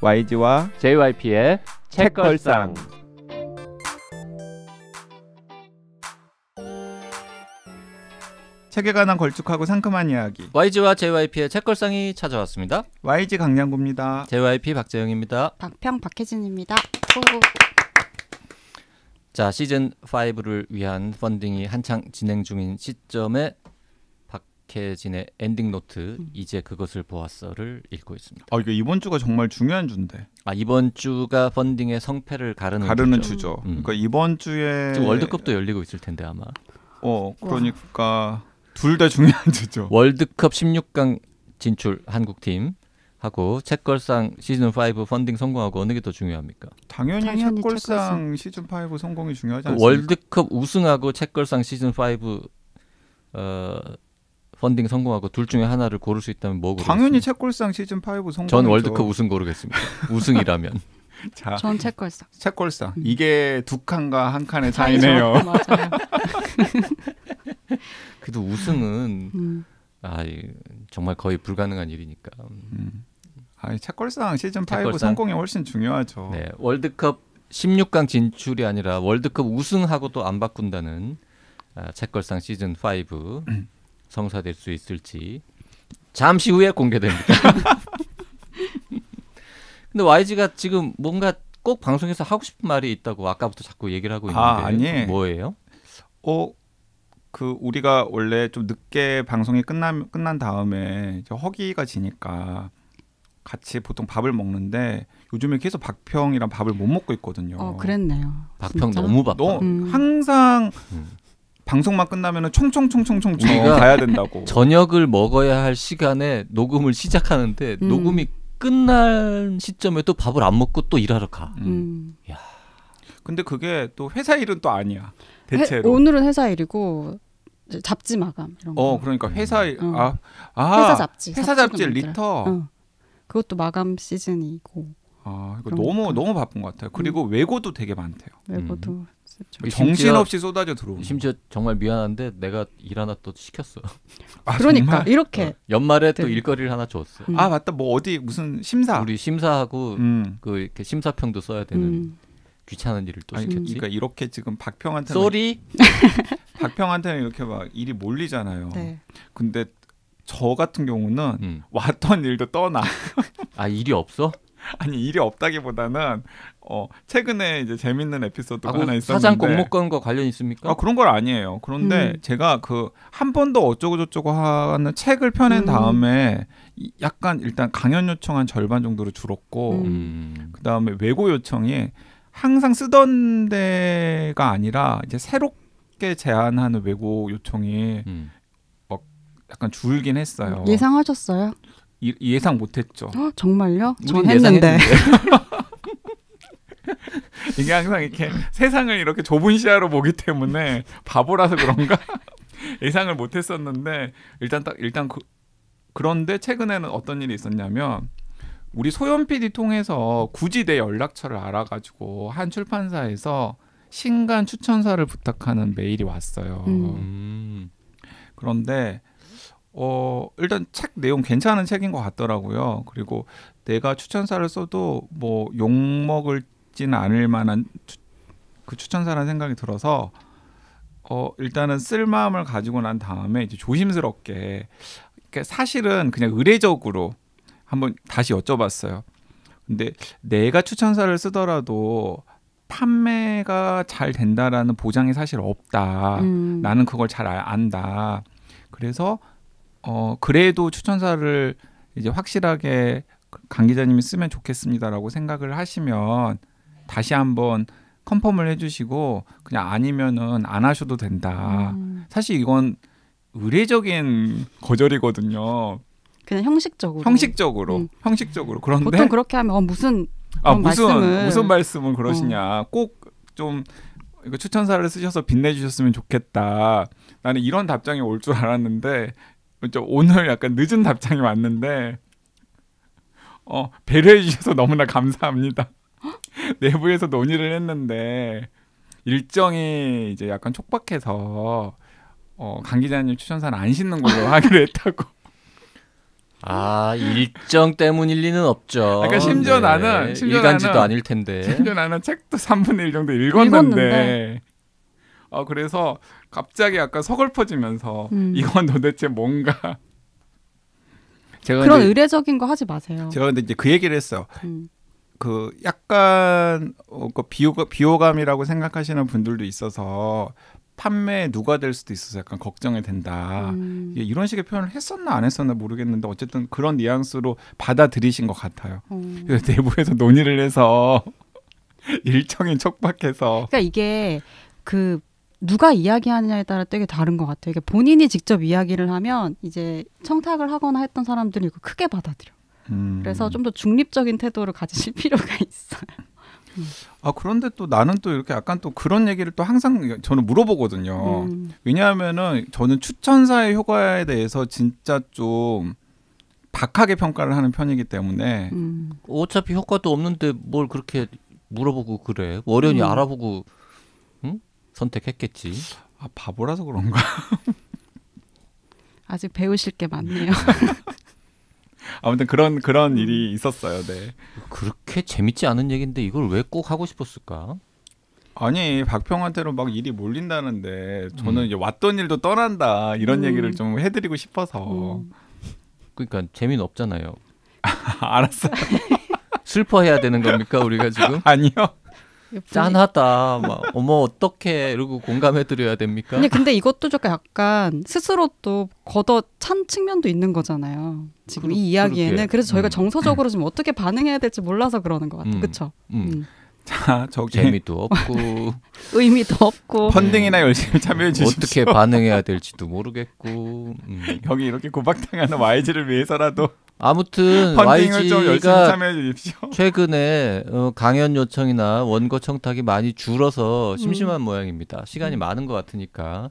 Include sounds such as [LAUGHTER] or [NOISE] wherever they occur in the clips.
YG와 JYP의 책걸상. 책에 관한 걸쭉하고 상큼한 이야기. YG와 JYP의 책걸상이 찾아왔습니다. YG 강량구입니다. JYP 박재영입니다. 박평 박혜진입니다. 자 시즌 5를 위한 펀딩이 한창 진행 중인 시점에 박해진의 엔딩 노트 음. 이제 그것을 보았어를 읽고 있습니다. 아 이게 이번 주가 정말 중요한 주인데. 아 이번 주가 펀딩의 성패를 가르는, 가르는 주죠. 음. 그러니까 이번 주에 월드컵도 열리고 있을 텐데 아마. 어 그러니까 둘 다 중요한 [LAUGHS] 주죠. 월드컵 16강 진출 한국팀 하고 책걸상 시즌 5 펀딩 성공하고 어느 게 더 중요합니까? 당연히, 당연히 책걸상, 시즌 5 성공이 중요하지 그 않습니까? 월드컵 우승하고 책걸상 시즌 5 어, 펀딩 성공하고 둘 중에 하나를 고를 수 있다면 뭐 당연히 채골상 시즌 5 성공. 전 월드컵 우승 고르겠습니다. [LAUGHS] 우승이라면. [LAUGHS] 자, 전 채골상. 채골상. 이게 두 칸과 한 칸의 차이네요. [LAUGHS] 맞아요. 그래도 우승은 음. 아 정말 거의 불가능한 일이니까. 음. 아, 채골상 시즌 채골상. 5 성공이 훨씬 중요하죠. 네, 월드컵 16강 진출이 아니라 월드컵 우승하고도 안 바꾼다는 아, 채골상 시즌 5. 성사될 수 있을지 잠시 후에 공개됩니다. [LAUGHS] 근데 YG가 지금 뭔가 꼭 방송에서 하고 싶은 말이 있다고 아까부터 자꾸 얘기를 하고 아, 있는데 아, 아니. 뭐예요? 어, 그 우리가 원래 좀 늦게 방송이 끝난 끝난 다음에 허기가 지니까 같이 보통 밥을 먹는데 요즘에 계속 박평이랑 밥을 못 먹고 있거든요. 어, 그랬네요. 박평 진짜? 너무 바빠. 너, 음. 항상 음. 방송만 끝나면은 총총총총총 가야 된다고. 저녁을 먹어야 할 시간에 녹음을 시작하는데 음. 녹음이 끝날 시점에 또 밥을 안 먹고 또 일하러 가. 음. 음. 야. 근데 그게 또 회사 일은 또 아니야. 대체로. 해, 오늘은 회사 일이고 잡지 마감 이런 어, 거. 어, 그러니까 음. 회사 일. 어. 아, 아. 회사 잡지. 회사 잡지 리터. 어. 그것도 마감 시즌이고. 아, 이거 그러니까. 너무 너무 바쁜 것 같아요. 그리고 음. 외고도 되게 많대요. 외고도. 음. 뭐 정신없이 쏟아져 들어오고 심지어 정말 미안한데 내가 일 하나 또 시켰어. [LAUGHS] 아, 그러니까 정말? 이렇게 어. 연말에 네. 또 일거리를 하나 줬어. 음. 아 맞다. 뭐 어디 무슨 심사 우리 심사하고 음. 그 이렇게 심사평도 써야 되는 음. 귀찮은 일을 또 아니, 시켰지. 그러니까 이렇게 지금 박평한테 쏘리 [LAUGHS] 박평한테는 이렇게 막 일이 몰리잖아요. 네. 근데 저 같은 경우는 음. 왔던 일도 떠나. 아 일이 없어? [LAUGHS] 아니 일이 없다기보다는 어 최근에 이제 재밌는 에피소드가 아, 그 하나 있었는데 사장 공모건과 관련 있습니까? 아 그런 걸 아니에요. 그런데 음. 제가 그 한번도 어쩌고 저쩌고 하는 책을 펴낸 음. 다음에 약간 일단 강연 요청한 절반 정도로 줄었고 음. 음. 그 다음에 외고 요청이 항상 쓰던 데가 아니라 이제 새롭게 제안하는 외고 요청이 음. 막 약간 줄긴 했어요. 예상하셨어요? 예상 못했죠. 어, 정말요? 전 했는데. [LAUGHS] 이게 항상 이렇게 세상을 이렇게 좁은 시야로 보기 때문에 바보라서 그런가 [LAUGHS] 예상을 못했었는데 일단 딱 일단 그, 그런데 최근에는 어떤 일이 있었냐면 우리 소연 PD 통해서 굳이 내 연락처를 알아가지고 한 출판사에서 신간 추천사를 부탁하는 메일이 왔어요. 음. 음. 그런데 어, 일단 책 내용 괜찮은 책인 것 같더라고요. 그리고 내가 추천사를 써도 뭐 욕먹을지는 않을 만한 추, 그 추천사라는 생각이 들어서 어, 일단은 쓸마음을 가지고 난 다음에 이제 조심스럽게 그러니까 사실은 그냥 의례적으로 한번 다시 여쭤봤어요. 근데 내가 추천사를 쓰더라도 판매가 잘 된다라는 보장이 사실 없다. 음. 나는 그걸 잘 아, 안다. 그래서 어 그래도 추천사를 이제 확실하게 강 기자님이 쓰면 좋겠습니다라고 생각을 하시면 다시 한번 컨펌을 해주시고 그냥 아니면은 안 하셔도 된다. 음. 사실 이건 의례적인 거절이거든요. 그냥 형식적으로. 형식적으로. 음. 형식적으로. 그런데 보통 그렇게 하면 어, 무슨 아 무슨 말씀을. 무슨 말씀을 그러시냐. 어. 꼭좀 이거 추천사를 쓰셔서 빛내주셨으면 좋겠다. 나는 이런 답장이 올 줄 알았는데 오늘 약간 늦은 답장이 왔는데 어, 배려해 주셔서 너무나 감사합니다. [LAUGHS] 내부에서 논의를 했는데 일정이 이제 약간 촉박해서 어, 강 기자님 추천사는 안 싣는 걸로 [LAUGHS] 하기로 했다고. 아 일정 때문일 리는 없죠. 그러니까 심지어 네. 나는 심지어 일간지도 나는, 아닐 텐데. 심지어 나는 책도 3분의 1 정도 읽었는데. 읽었는데. 어, 그래서 갑자기 약간 서글퍼지면서 음. 이건 도대체 뭔가 제가 그런 의례적인 거 하지 마세요. 제가 근데 이제 그 얘기를 했어 음. 그 약간 어, 그 비호, 비호감이라고 생각하시는 분들도 있어서 판매 누가 될 수도 있어서 약간 걱정이 된다. 음. 이런 식의 표현을 했었나 안 했었나 모르겠는데 어쨌든 그런 뉘앙스로 받아들이신 것 같아요. 음. 그래서 내부에서 논의를 해서 [LAUGHS] 일정이 촉박해서. 그러니까 이게 그 누가 이야기하느냐에 따라 되게 다른 것 같아요. 그러 본인이 직접 이야기를 하면 이제 청탁을 하거나 했던 사람들이 이거 크게 받아들여. 음. 그래서 좀 더 중립적인 태도를 가지실 [LAUGHS] 필요가 있어요. 음. 아 그런데 또 나는 또 이렇게 약간 또 그런 얘기를 또 항상 저는 물어보거든요. 음. 왜냐하면은 저는 추천사의 효과에 대해서 진짜 좀 박하게 평가를 하는 편이기 때문에 음. 어차피 효과도 없는데 뭘 그렇게 물어보고 그래. 월연히 음. 알아보고 선택했겠지. 아 바보라서 그런가? [LAUGHS] 아직 배우실 게 많네요. [LAUGHS] 아무튼 그런 그런 일이 음. 있었어요. 네. 그렇게 재밌지 않은 얘기인데 이걸 왜 꼭 하고 싶었을까? 아니 박평한테로 막 일이 몰린다는데 저는 음. 이제 왔던 일도 떠난다 이런 음. 얘기를 좀 해드리고 싶어서. 음. 그러니까 재미는 없잖아요. [LAUGHS] 알았어 슬퍼해야 되는 겁니까 우리가 지금? 아니요. 짠하다. 막 어머 어떻게 이러고 공감해 드려야 됩니까? 근데, 근데 이것도 조금 약간 스스로 또 걷어 찬 측면도 있는 거잖아요. 지금 그러, 이 이야기에는 그렇게. 그래서 저희가 음. 정서적으로 지금 어떻게 음. 반응해야 될지 몰라서 그러는 것 같아요. 음. 그렇죠? 음. 자, 저 재미도 [LAUGHS] 없고 의미도 없고 펀딩이나 열심히 참여해 주십시오. 어떻게 반응해야 될지도 모르겠고 여기 음. [LAUGHS] 이렇게 고박당하는 YG를 위해서라도 아무튼 YG가 [LAUGHS] 최근에 어, 강연 요청이나 원고 청탁이 많이 줄어서 음. 심심한 음. 모양입니다. 시간이 음. 많은 것 같으니까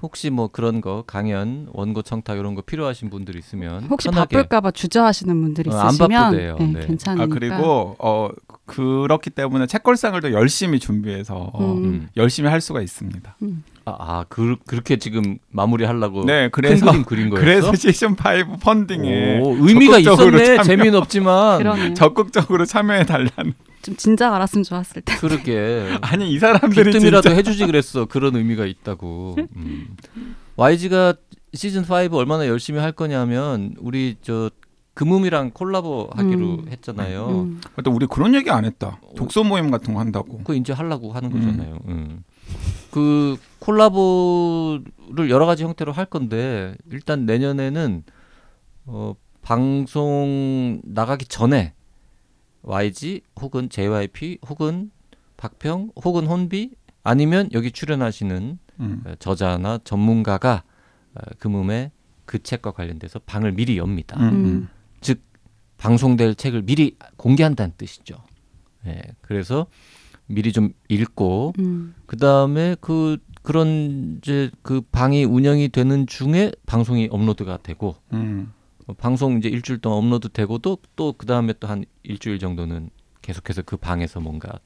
혹시 뭐 그런 거 강연 원고 청탁 이런 거 필요하신 분들 있으면 혹시 편하게. 바쁠까봐 주저하시는 분들이 있으시면 어, 안 네, 네. 괜찮으니까 아, 그리고 어 그렇기 때문에 책걸상을 더 열심히 준비해서 어, 음. 음. 열심히 할 수가 있습니다. 음. 아, 아, 그, 그렇게 지금 마무리하려고 네, 그래서, 큰 그림 그린 거예요. 그래서 시즌 5 펀딩에 오, 의미가 있었네. 참여, 재미는 없지만 그러네. 적극적으로 참여해 달라는. 좀 진작 알았으면 좋았을 텐데. 그러게. [LAUGHS] 아니 이 사람들이 뜸이라도 해주지 그랬어. 그런 의미가 있다고. 음. YG가 시즌 5 얼마나 열심히 할 거냐면 우리 저 금음이랑 콜라보 하기로 음. 했잖아요. 음. 또 우리 그런 얘기 안 했다. 독서 모임 같은 거 한다고. 그 이제 하려고 하는 음. 거잖아요. 음. 그 콜라보를 여러 가지 형태로 할 건데 일단 내년에는 어, 방송 나가기 전에 YG 혹은 JYP 혹은 박평 혹은 혼비 아니면 여기 출연하시는 음. 저자나 전문가가 어, 그 몸에 그 책과 관련돼서 방을 미리 엽니다. 음. 음. 즉 방송될 책을 미리 공개한다는 뜻이죠. 예, 그래서 미리 좀 읽고 음. 그다음에 그 그런 이제 그 방이 운영이 되는 중에 방송이 업로드가 되고 음. 어, 방송 이제 일주일 동안 업로드 되고도 또 그다음에 또 한 일주일 정도는 계속해서 그 방에서 뭔가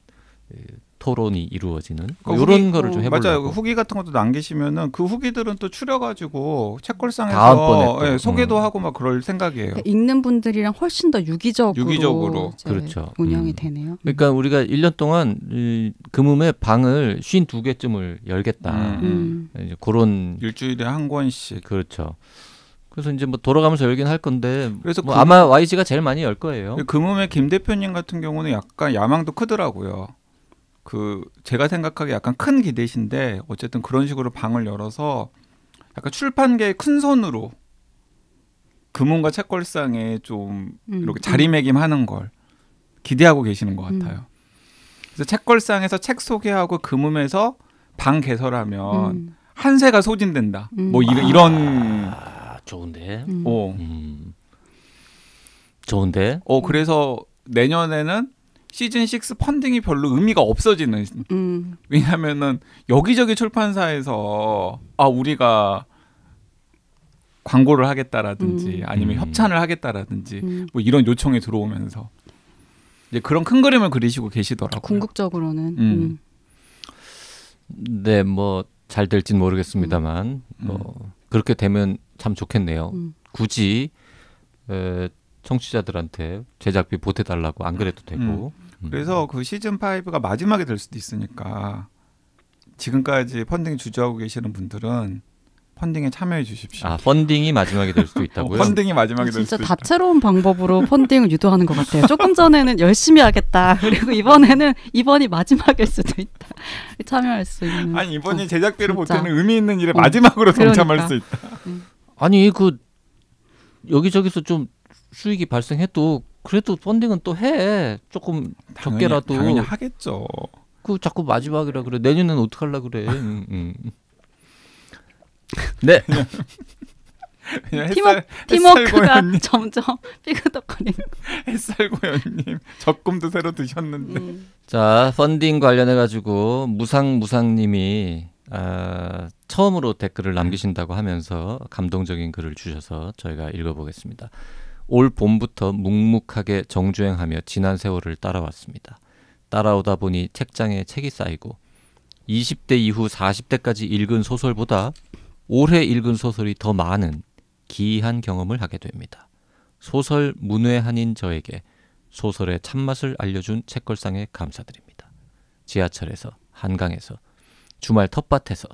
토론이 이루어지는 그 이런 후기, 거를 어, 좀 해보려고 맞아요. 그 후기 같은 것도 남기시면은 그 후기들은 또 추려가지고 책걸상에서 예, 소개도 음. 하고 막 그럴 생각이에요. 그러니까 읽는 분들이랑 훨씬 더 유기적으로, 유기적으로. 그렇죠. 운영이 음. 되네요. 음. 그러니까 우리가 1년 동안 이, 금음의 방을 쉰 두 개쯤을 열겠다. 음. 음. 음. 이제 그런 일주일에 한 권씩 그렇죠. 그래서 이제 뭐 돌아가면서 열긴 할 건데 그래서 뭐 금, 아마 YG가 제일 많이 열 거예요. 금음의 김 대표님 같은 경우는 약간 야망도 크더라고요. 그 제가 생각하기에 약간 큰 기대신데 어쨌든 그런 식으로 방을 열어서 약간 출판계의 큰 손으로 금혼과 책걸상에 좀 음. 이렇게 음. 자리매김하는 걸 기대하고 계시는 것 음. 같아요. 음. 그래서 책걸상에서 책 소개하고 금음에서 방 개설하면 음. 한세가 소진된다. 음. 뭐 이, 아, 런 좋은데. 어. 좋은데. 어 그래서 내년에는 시즌 6 펀딩이 별로 의미가 없어지는 음. 왜냐하면은 여기저기 출판사에서 아 우리가 광고를 하겠다라든지 음. 아니면 음. 협찬을 하겠다라든지 음. 뭐 이런 요청이 들어오면서 이제 그런 큰 그림을 그리시고 계시더라고요. 궁극적으로는 음. 음. 네뭐 잘 될진 모르겠습니다만 뭐 그렇게 되면 참 좋겠네요. 굳이 에, 청취자들한테 제작비 보태달라고 안 그래도 음. 되고. 음. 그래서 음. 그 시즌 5가 마지막이 될 수도 있으니까 지금까지 펀딩 주저하고 계시는 분들은 펀딩에 참여해 주십시오. 아, 펀딩이 마지막이 될 수도 있다고요? 어, 펀딩이 마지막이 될 수도 있다. 진짜 다채로운 방법으로 펀딩을 유도하는 것 같아요. 조금 전에는 열심히 하겠다. 그리고 이번에는 이번이 마지막일 수도 있다. 참여할 수 있는. 아니, 이번이 어, 제작비를 보태는 의미 있는 일에 어, 마지막으로 그러니까. 동참할 그러니까. 수 있다. 네. 아니, 그 여기저기서 좀 수익이 발생해도 그래도 펀딩은 또 해. 조금 당연히, 적게라도. 당연히 하겠죠. 그 자꾸 마지막이라 그래. 내년엔 어떡할라 그래. 음, 음, 음. [LAUGHS] 네. 팀워, 팀워크가 [LAUGHS] [LAUGHS] 점점 삐그덕거리는 햇살고연님 적금도 새로 드셨는데 음. 자 펀딩 관련해 가지고 무상무상님이 아, 처음으로 댓글을 남기신다고 하면서 감동적인 글을 주셔서 저희가 읽어보겠습니다. 올 봄부터 묵묵하게 정주행하며 지난 세월을 따라왔습니다. 따라오다 보니 책장에 책이 쌓이고 20대 이후 40대까지 읽은 소설보다 올해 읽은 소설이 더 많은 기이한 경험을 하게 됩니다. 소설 문외한인 저에게 소설의 참맛을 알려준 책걸상에 감사드립니다. 지하철에서, 한강에서, 주말 텃밭에서,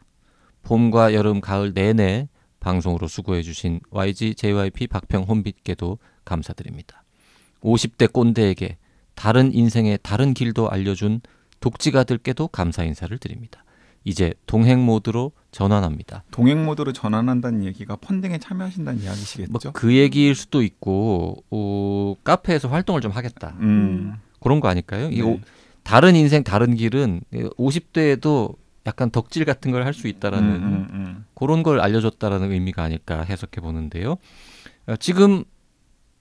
봄과 여름, 가을 내내 방송으로 수고해 주신 YG JYP 박평 혼빛께도 감사드립니다. 50대 꼰대에게 다른 인생의 다른 길도 알려준 독지가들께도 감사 인사를 드립니다. 이제 동행 모드로 전환합니다. 동행 모드로 전환한다는 얘기가 펀딩에 참여하신다는 이야기시겠죠? 뭐그 얘기일 수도 있고 어, 카페에서 활동을 좀 하겠다 음. 그런 거 아닐까요? 네. 이 다른 인생 다른 길은 50대에도 약간 덕질 같은 걸 할 수 있다라는 음, 음, 음, 그런 걸 알려줬다라는 의미가 아닐까 해석해 보는데요. 어, 지금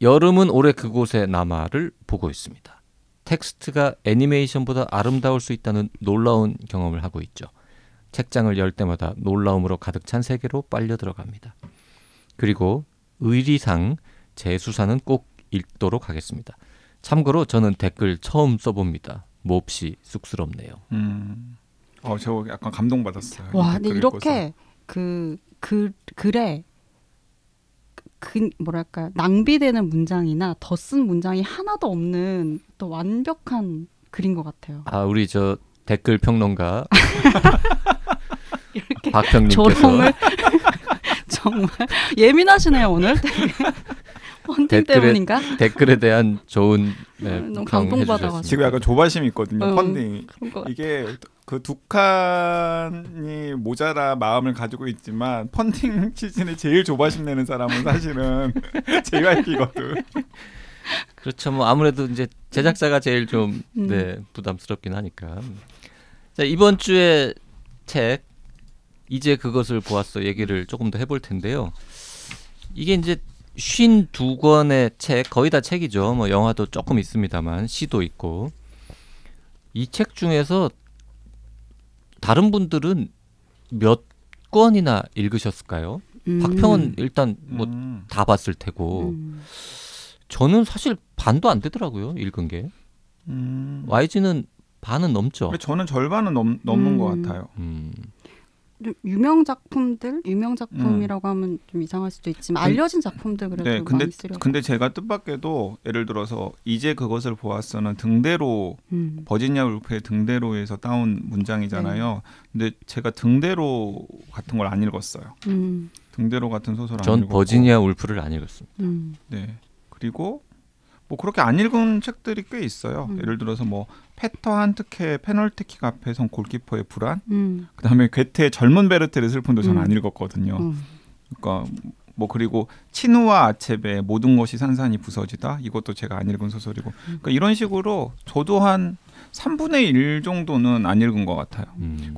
여름은 올해 그곳에 남아를 보고 있습니다. 텍스트가 애니메이션보다 아름다울 수 있다는 놀라운 경험을 하고 있죠. 책장을 열 때마다 놀라움으로 가득 찬 세계로 빨려 들어갑니다. 그리고 의리상 제 수사는 꼭 읽도록 하겠습니다. 참고로 저는 댓글 처음 써봅니다. 몹시 쑥스럽네요. 음. 어, 저 약간 감동받았어요. 와, 근데 이렇게 그, 그 글에 그 뭐랄까 낭비되는 문장이나 더 쓴 문장이 하나도 없는 또 완벽한 글인 것 같아요. 아, 우리 저 댓글 평론가 [LAUGHS] 이렇게 박평님께서 [LAUGHS] 정말 예민하시네요 오늘. 펀딩 때문인가? 댓글에 대한 좋은 네, 아, 너무 감동받아가지고 지금 약간 조바심 있거든요. 어, 펀딩 이게 그두 칸이 모자라 마음을 가지고 있지만 펀딩 [LAUGHS] 시즌에 제일 조바심 내는 사람은 사실은 JYP거든. [LAUGHS] 그렇죠. 뭐 아무래도 이제 제작사가 제일 좀 음. 네, 부담스럽긴 하니까. 자, 이번 주에 책 이제 그것을 보았어 얘기를 조금 더 해볼 텐데요. 이게 이제 쉰 두권의책 거의 다 책이죠. 뭐 영화도 조금 있습니다만 시도 있고 이 책 중에서 다른 분들은 몇 권이나 읽으셨을까요? 음. 박평은 일단 뭐다 음. 봤을 테고 음. 저는 사실 반도 안 되더라고요 읽은 게 음. YG는 반은 넘죠. 저는 절반은 넘, 넘는 것 음. 같아요. 음. 유명 작품들 유명 작품이라고 음. 하면 좀 이상할 수도 있지만 알려진 작품들 그래도 네, 근데, 많이 쓰려고. 근데 제가 뜻밖에도 예를 들어서 이제 그것을 보았어는 등대로 음. 버지니아 울프의 등대로에서 따온 문장이잖아요. 네. 근데 제가 등대로 같은 걸 안 읽었어요. 음. 등대로 같은 소설 안전 버지니아 울프를 안 읽었습니다. 음. 네. 그리고 뭐 그렇게 안 읽은 책들이 꽤 있어요. 음. 예를 들어서 뭐 페터 한트케의 페널티킥 앞에선 골키퍼의 불안, 음. 그다음에 괴테의 젊은 베르테르 슬픔도 저는 음. 안 읽었거든요. 음. 그러니까 뭐 그리고 친우와 아체베의 모든 것이 산산이 부서지다 이것도 제가 안 읽은 소설이고 음. 그러니까 이런 식으로 저도 한 3분의 1 정도는 안 읽은 것 같아요.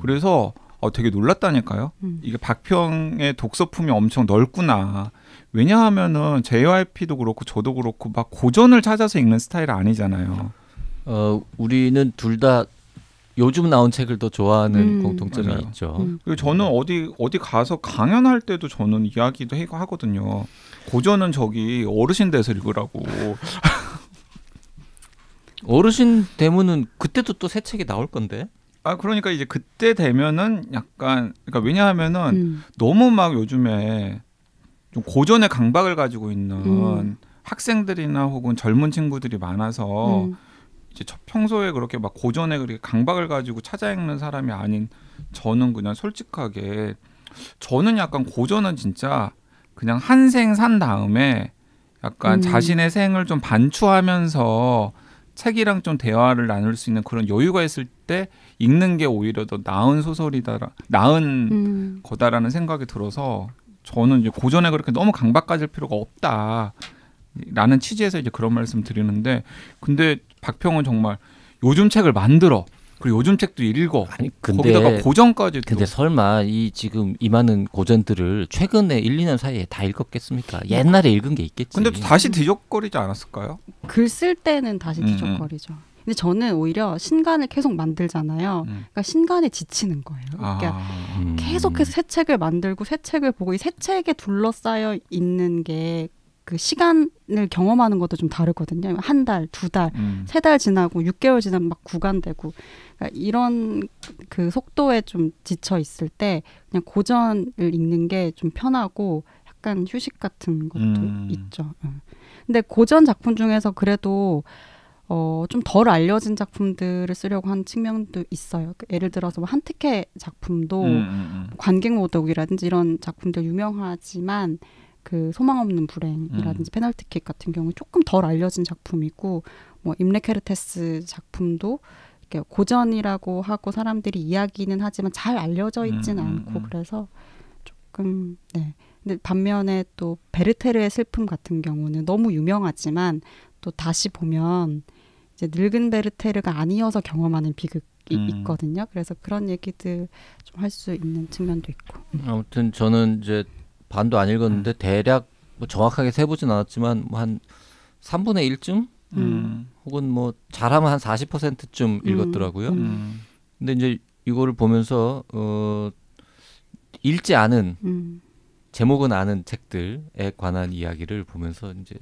그래서 어, 되게 놀랐다니까요. 음. 이게 박평의 독서품이 엄청 넓구나. 왜냐하면은 JYP도 그렇고 저도 그렇고 막 고전을 찾아서 읽는 스타일 아니잖아요. 어 우리는 둘 다 요즘 나온 책을 더 좋아하는 음, 공통점이 맞아요. 있죠. 음. 그리고 저는 어디 어디 가서 강연할 때도 저는 이야기도 해가 하거든요. 고전은 저기 어르신 대서 읽으라고. [LAUGHS] 어르신 되면은 그때도 또 새 책이 나올 건데. 아 그러니까 이제 그때 되면은 약간 그러니까 왜냐하면은 음. 너무 막 요즘에 좀 고전의 강박을 가지고 있는 음. 학생들이나 혹은 젊은 친구들이 많아서 음. 이제 평소에 그렇게 막 고전에 그렇게 강박을 가지고 찾아 읽는 사람이 아닌 저는 그냥 솔직하게 저는 약간 고전은 진짜 그냥 한 생 산 다음에 약간 음. 자신의 생을 좀 반추하면서 책이랑 좀 대화를 나눌 수 있는 그런 여유가 있을 때 읽는 게 오히려 더 나은 소설이다 나은 음. 거다라는 생각이 들어서 저는 이제 고전에 그렇게 너무 강박가질 필요가 없다라는 취지에서 이제 그런 말씀 드리는데 근데 박평은 정말 요즘 책을 만들어 그리고 요즘 책도 읽어 아니, 근데, 거기다가 고전까지 근데 설마 이 지금 이 많은 고전들을 최근에 1, 2년 사이에 다 읽었겠습니까? 옛날에 읽은 게 있겠지 근데 다시 뒤적거리지 않았을까요? 글 쓸 때는 다시 음, 음. 뒤적거리죠 음. 근데 저는 오히려 신간을 계속 만들잖아요. 음. 그러니까 신간에 지치는 거예요. 아, 그러니까 아, 음. 계속해서 새 책을 만들고 새 책을 보고 이 새 책에 둘러싸여 있는 게 그 시간을 경험하는 것도 좀 다르거든요. 한 달, 두 달, 음. 세달 지나고 육개월 지나면 막 구간되고 그러니까 이런 그 속도에 좀 지쳐 있을 때 그냥 고전을 읽는 게 좀 편하고 약간 휴식 같은 것도 음. 있죠. 근데 고전 작품 중에서 그래도 어, 좀 덜 알려진 작품들을 쓰려고 한 측면도 있어요. 그 예를 들어서 뭐 한특혜 작품도 음, 음, 음. 관객 모독이라든지 이런 작품들 유명하지만 그 소망 없는 불행이라든지 음. 페널티킥 같은 경우 조금 덜 알려진 작품이고 뭐 임레케르테스 작품도 이렇게 고전이라고 하고 사람들이 이야기는 하지만 잘 알려져 음, 있지는 음, 않고 그래서 조금 네. 근데 반면에 또 베르테르의 슬픔 같은 경우는 너무 유명하지만 또 다시 보면 이제 늙은 베르테르가 아니어서 경험하는 비극 이 음. 있거든요. 그래서 그런 얘기들 좀 할 수 있는 측면도 있고. 아무튼 저는 이제 반도 안 읽었는데 음. 대략 뭐 정확하게 세보진 않았지만 뭐한 3분의 1쯤 음. 혹은 뭐 잘하면 한 40%쯤 음. 읽었더라고요. 음. 음. 근데 이제 이거를 보면서 어 읽지 않은 제목은 아는 책들에 관한 이야기를 보면서 이제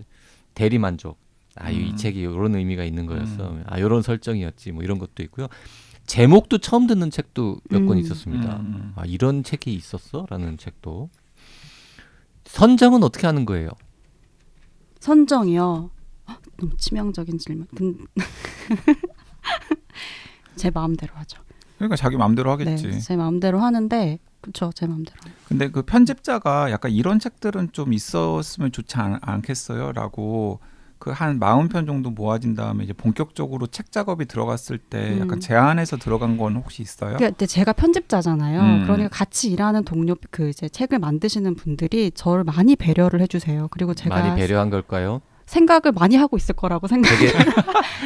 대리 만족 아유 음. 이 책이 이런 의미가 있는 거였어. 음. 아 이런 설정이었지. 뭐 이런 것도 있고요. 제목도 처음 듣는 책도 몇권 음. 있었습니다. 음, 음. 아 이런 책이 있었어라는 책도 선정은 어떻게 하는 거예요? 선정이요. 너무 치명적인 질문. 근... [LAUGHS] 제 마음대로 하죠. 그러니까 자기 마음대로 하겠지. 네, 제 마음대로 하는데 그렇죠, 제 마음대로. 근데 그 편집자가 약간 이런 책들은 좀 있었으면 좋지 않, 겠어요라고 그한 40편 정도 모아진 다음에 이제 본격적으로 책 작업이 들어갔을 때 음. 약간 제안해서 들어간 건 혹시 있어요? 그때 그러니까 제가 편집자잖아요. 음. 그러니까 같이 일하는 동료 그 이제 책을 만드시는 분들이 저를 많이 배려를 해 주세요. 그리고 제가 많이 배려한 걸까요? 생각을 많이 하고 있을 거라고 생각해요. 되게, [LAUGHS]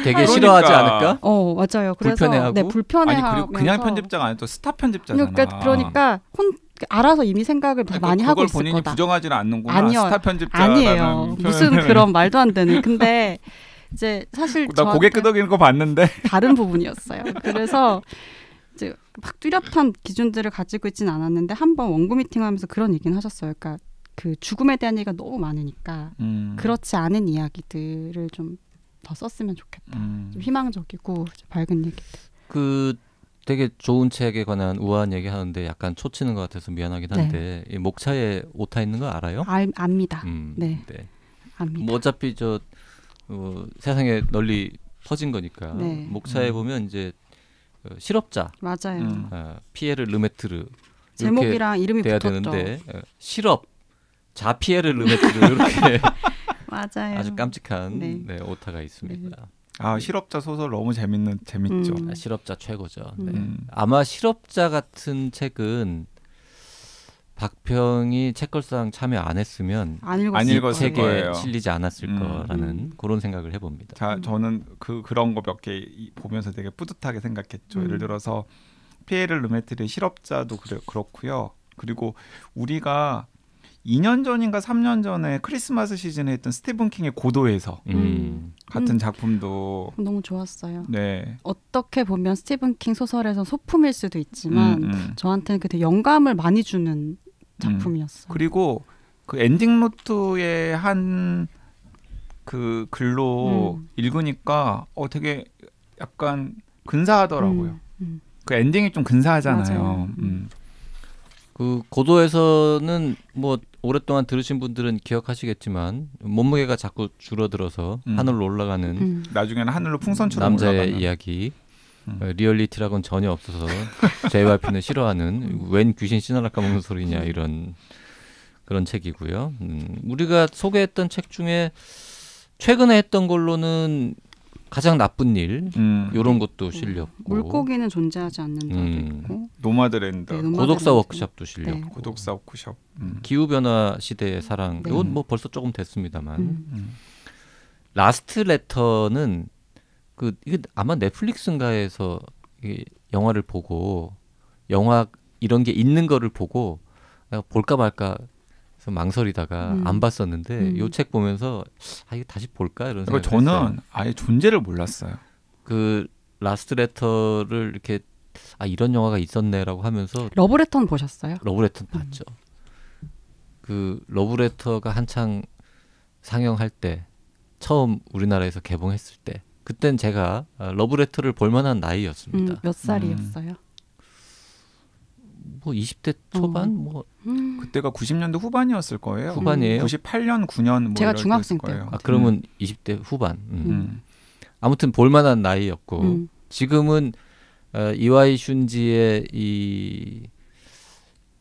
되게 그러니까. 싫어하지 않을까? 어 맞아요. 그래서 불편해하고? 네 불편해하고 아니 그리고 그냥 편집자가 아니라 또 스타 편집자잖아. 그러니까, 그러니까 혼, 알아서 이미 생각을 그 많이 하고 있을 거다. 부정하지는 않는구나. 아니요. 스타 편집자라는 아니에요. 무슨 그런 말도 안 되는. [LAUGHS] 근데 이제 사실 나 고개 네. 끄덕이는 거 봤는데 다른 [LAUGHS] 부분이었어요. 그래서 이제 막 뚜렷한 기준들을 가지고 있지는 않았는데 한 번 원고 미팅하면서 그런 얘기는 하셨어요. 그러니까 그 죽음에 대한 얘기가 너무 많으니까 음. 그렇지 않은 이야기들을 좀 더 썼으면 좋겠다. 음. 좀 희망적이고 밝은 얘기들. 그 되게 좋은 책에 관한 우아한 얘기 하는데 약간 초치는 것 같아서 미안하긴 네. 한데 네. 이 목차에 오타 있는 거 알아요? 알, 압니다. 음, 네. 네. 압니다. 뭐 어차피 저 어, 세상에 널리 퍼진 거니까 네. 목차에 음. 보면 이제 어, 실업자 맞아요. 음. 어, 피에르 르메트르 제목이랑 이름이 돼야 붙었죠. 되는데 어, 실업 자피에르 르메트르 이렇게 [LAUGHS] 맞아요. 아주 깜찍한 네. 네, 오타가 있습니다. 네. 아 실업자 소설 너무 재밌는 재밌죠. 음. 아, 실업자 최고죠. 네. 음. 음. 아마 실업자 같은 책은 박평이 책걸상 참여 안 했으면 안, 안 읽었을 책에 실리지 않았을 음. 거라는 음. 그런 생각을 해봅니다. 자, 음. 저는 그 그런 거 몇 개 보면서 되게 뿌듯하게 생각했죠. 예를 들어서 피에르 르메트리 실업자도 그래, 그렇고요. 그리고 우리가 2년 전인가 3년 전에 크리스마스 시즌에 했던 스티븐 킹의 고도에서 음. 같은 음. 작품도 음. 너무 좋았어요. 네. 어떻게 보면 스티븐 킹 소설에서 소품일 수도 있지만 음, 음, 저한테는 그때 영감을 많이 주는 음. 작품이었어요. 그리고 그 엔딩 노트의 한 그 글로 읽으니까 어 되게 약간 근사하더라고요. 그 엔딩이 좀 근사하잖아요. 그 고도에서는 뭐 오랫동안 들으신 분들은 기억하시겠지만 몸무게가 자꾸 줄어들어서 음. 하늘로 올라가는 음. 나중에는 하늘로 풍선처럼 남자의 올라가는. 이야기 음. 어, 리얼리티라곤 전혀 없어서 JYP는 [LAUGHS] 싫어하는 음. 웬 귀신 씨나락 까먹는 소리냐 이런 그런 책이고요. 음, 우리가 소개했던 책 중에 최근에 했던 걸로는 가장 나쁜 일 음. 이런 것도 실렸고 물고기는 존재하지 않는다도 음. 있고 노마드랜드 네, 고독사 워크숍도 실렸 네. 고독사 워크숍 음. 기후 변화 시대의 사랑 네. 이건 뭐 벌써 조금 됐습니다만 음. 음. 라스트 레터는 그 이게 아마 넷플릭스인가에서 이 영화를 보고 영화 이런 게 있는 거를 보고 내가 볼까 말까 좀 망설이다가 음. 안 봤었는데 음. 요책 보면서 아 이거 다시 볼까 이런 그러니까 생각. 저는 아예 존재를 몰랐어요. 그 라스트 레터를 이렇게 아 이런 영화가 있었네라고 하면서 러브레터는 보셨어요? 러브레터는 음. 봤죠. 그 러브레터가 한창 상영할 때 처음 우리나라에서 개봉했을 때 그땐 제가 아, 러브레터를 볼 만한 나이였습니다. 음, 몇 살이었어요? 뭐 20대 초반 어. 뭐 음. 뭐 그때가 90년대 후반이었을 거예요. 후반이에요. 98년 9년 뭐 제가 중학생 때. 아 그러면 20대 음. 후반. 음. 음. 아무튼 볼만한 나이였고 음. 지금은 어, 이와이 슌지의 이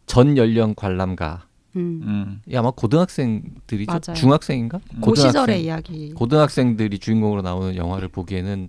전 연령 관람가 음. 아마 고등학생들이죠. 맞아요. 중학생인가? 음. 고등학생, 시절의 이야기. 고등학생들이 주인공으로 나오는 영화를 보기에는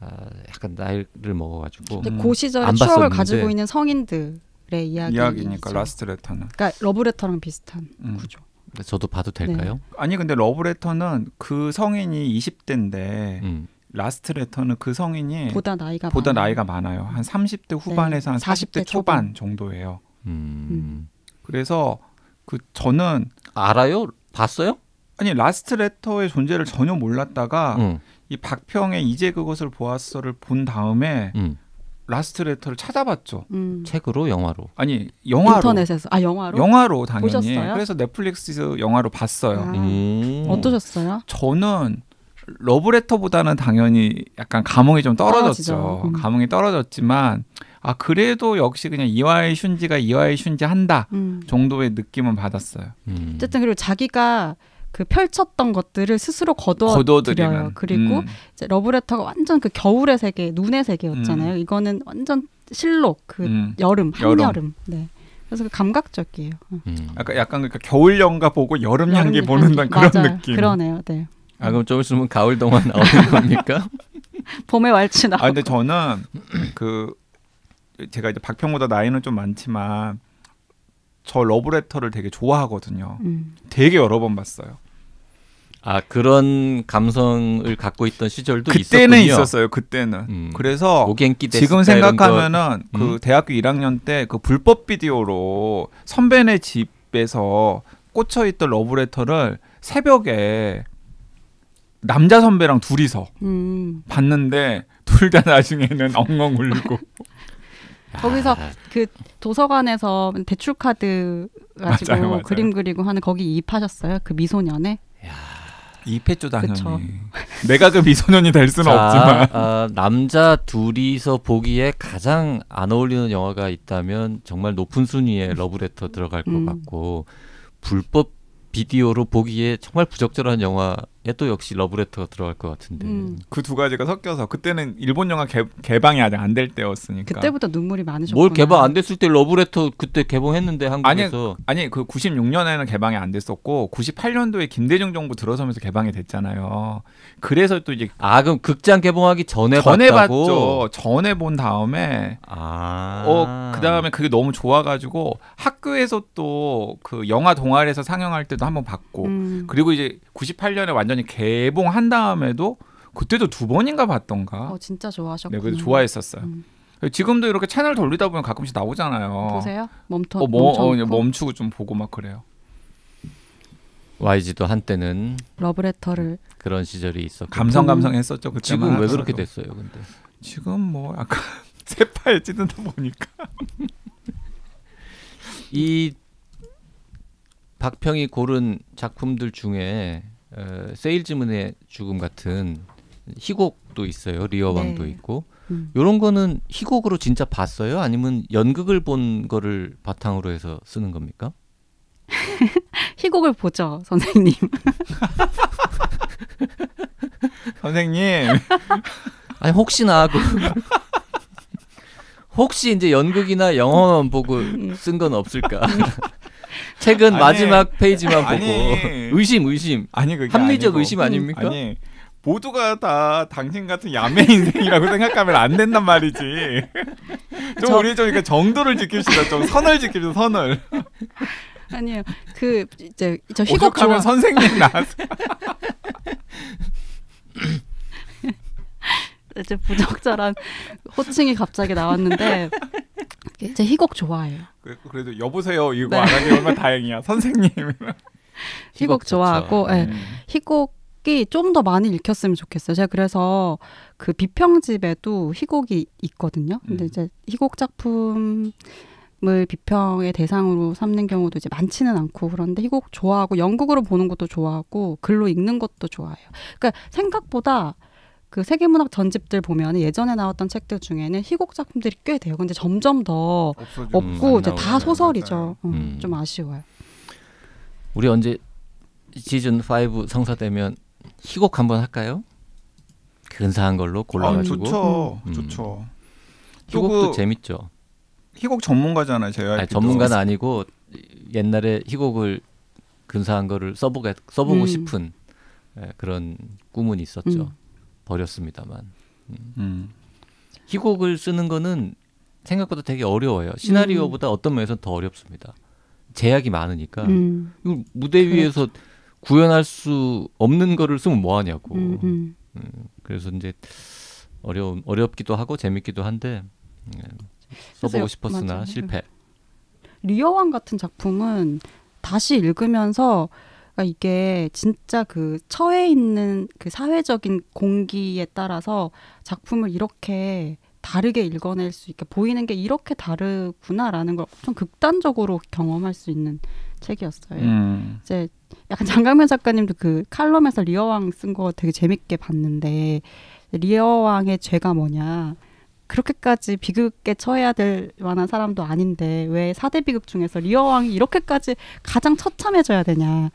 아, 약간 나이를 먹어가지고. 근 시절의 추억을 봤었는데. 가지고 있는 성인들. 이야기 이야기니까 라스트 레터는. 그러니까 러브레터랑 비슷한 음. 구조. 저도 봐도 될까요? 네. 아니 근데 러브레터는 그 성인이 20대인데 음. 라스트 레터는 그 성인이 보다 나이가 보다 많아요. 나이가 많아요. 한 30대 후반에서 네. 한 40대, 40대 초반, 초반 정도예요. 음. 음. 그래서 그 저는 알아요? 봤어요? 아니 라스트 레터의 존재를 전혀 몰랐다가 음. 이 박평의 이제 그것을 보았어를 본 다음에 음. 라스트 레터를 찾아봤죠. 음. 책으로 영화로. 아니 영화로. 인터넷에서 아 영화로. 영화로 당연히. 보셨어요? 그래서 넷플릭스 영화로 봤어요. 아. 음. 어떠셨어요? 저는 러브레터보다는 당연히 약간 감흥이 좀 떨어졌죠. 아, 음. 감흥이 떨어졌지만 아 그래도 역시 그냥 이와의 슌지가 이와의 슌지 한다 음. 정도의 느낌은 받았어요. 음. 어쨌든 그리고 자기가 그 펼쳤던 것들을 스스로 거둬들여요. 그리고 음. 이제 러브레터가 완전 그 겨울의 세계, 눈의 세계였잖아요. 음. 이거는 완전 실로 그 음. 여름, 한여름. 여름. 네. 그래서 그 감각적이에요. 어. 음. 약간 약간 그러니까 겨울 연가 보고 여름, 향기 보는 향기. 그런 맞아요. 느낌. 그러네요. 네. 아 그럼 좀 있으면 가을 동안 나오는 [LAUGHS] 겁니까? 봄에 왈츠 나아 근데 저는 그 제가 이제 박평보다 나이는 좀 많지만 저 러브레터를 되게 좋아하거든요. 음. 되게 여러 번 봤어요. 아 그런 감성을 갖고 있던 시절도 그때는 있었군요. 있었어요 그때는. 음. 그래서 지금 생각하면은 그 음. 그 대학교 1학년 때 그 불법 비디오로 선배네 집에서 꽂혀 있던 러브레터를 새벽에 남자 선배랑 둘이서 음. 봤는데 둘 다 나중에는 엉엉 울고 [LAUGHS] 거기서 아. 그 도서관에서 대출 카드 가지고 맞아요, 맞아요. 그림 그리고 하는 거기 이입하셨어요? 그 미소년에? 이패죠 당연히. 그쵸. 내가 그 미소년이 될 수는 자, 없지만 아, 남자 둘이서 보기에 가장 안 어울리는 영화가 있다면 정말 높은 순위에 러브레터 들어갈 것 음. 같고 불법 비디오로 보기에 정말 부적절한 영화 예, 또 역시 러브레터가 들어갈 것 같은데 음. 그두 가지가 섞여서 그때는 일본 영화 개, 방이 아직 안 될 때였으니까 그때부터 눈물이 많으셨구나 뭘 개방 안 됐을 때 러브레터 그때 개봉했는데 한국에서 아니, 아니 그 96년에는 개방이 안 됐었고 98년도에 김대중 정부 들어서면서 개방이 됐잖아요 그래서 또 이제 아 그럼 극장 개봉하기 전에 전에 봤다고? 봤죠 전에 본 다음에 아어그 다음에 그게 너무 좋아가지고 학교에서 또 그 영화 동아리에서 상영할 때도 한번 봤고 음. 그리고 이제 98년에 완전 완전히 개봉한 다음에도 그때도 두 번인가 봤던가. 어 진짜 좋아하셨고. 네, 그래서 좋아했었어요. 음. 지금도 이렇게 채널 돌리다 보면 가끔씩 나오잖아요. 보세요. 멈춰. 어, 뭐, 멈춰 어, 멈추고 좀 보고 막 그래요. YG도 한때는 러브레터를 그런 시절이 있었고 감성 감성했었죠. 그때만 지금 하더라도. 그렇게 됐어요? 근데 지금 뭐 약간 [LAUGHS] 새파에 찌는다 보니까 이 박평이 고른 작품들 중에 어, 세일즈문의 죽음 같은 희곡도 있어요. 리어왕도 네. 있고 이런 음. 거는 희곡으로 진짜 봤어요? 아니면 연극을 본 거를 바탕으로 해서 쓰는 겁니까? [LAUGHS] 희곡을 보죠, 선생님. [LAUGHS] 선생님. [LAUGHS] 아니 혹시나 그 혹시 이제 연극이나 영화만 보고 음. 쓴건 없을까? 최근 마지막 페이지만 보고 아니, 의심 의심. 아니 그 합리적 아니고, 의심 아닙니까? 아니 모두가 다 당신 같은 야매 인생이라고 [LAUGHS] 생각하면 안 된단 말이지. 좀 저... 우리 좀그러니 정도를 지킵시다. 좀 선을 지킵시다. 선을. 아니요. 그 이제 저 희곡 좋아. 선생님 나왔어. [LAUGHS] 이제 부적절한 [LAUGHS] 호칭이 갑자기 나왔는데 네. 제 희곡 좋아해요. 그, 그래도 여보세요 이거 네. 안한게 얼마나 다행이야 선생님. [LAUGHS] 희곡 좋아하고 네. 네. 희곡이 좀 더 많이 읽혔으면 좋겠어요. 제가 그래서 그 비평집에도 희곡이 있거든요. 근데 음. 이제 희곡 작품 을 비평의 대상으로 삼는 경우도 이제 많지는 않고 그런데 희곡 좋아하고 연극으로 보는 것도 좋아하고 글로 읽는 것도 좋아해요. 그러니까 생각보다 그 세계문학 전집들 보면 예전에 나왔던 책들 중에는 희곡 작품들이 꽤 돼요. 근데 점점 더 없고 이제 다 소설이죠. 음, 음. 좀 아쉬워요. 우리 언제 시즌 5 성사되면 희곡 한번 할까요? 근사한 걸로 골라가지고. 아, 좋죠, 음. 음. 좋죠. 희곡도 그, 재밌죠. 희곡 전문가잖아요, 제가. 아니, 전문가는 아니고 옛날에 희곡을 근사한 거를 써보게 써보고 음. 싶은 예, 그런 꿈은 있었죠. 음. 버렸습니다만. 음. 음. 희곡을 쓰는 거는 생각보다 되게 어려워요. 시나리오보다 음. 어떤 면에서 더 어렵습니다. 제약이 많으니까 음. 이걸 무대 그렇죠. 위에서 그렇죠. 구현할 수 없는 거를 쓰면 뭐 하냐고. 음, 음. 그래서 이제 어려운 어렵기도 하고 재밌기도 한데 써보고 싶었으나 맞아요. 실패. 리어왕 같은 작품은 다시 읽으면서 그러니까 이게 진짜 그 처해 있는 그 사회적인 공기에 따라서 작품을 이렇게 다르게 읽어낼 수 있게 보이는 게 이렇게 다르구나라는 걸좀 극단적으로 경험할 수 있는 책이었어요. 음. 이제 약간 장강면 작가님도 그 칼럼에서 리어왕 쓴 거 되게 재밌게 봤는데 리어왕의 죄가 뭐냐? 그렇게까지 비극에 처해야 될 만한 사람도 아닌데 왜 사대 비극 중에서 리어왕이 이렇게까지 가장 처참해져야 되냐?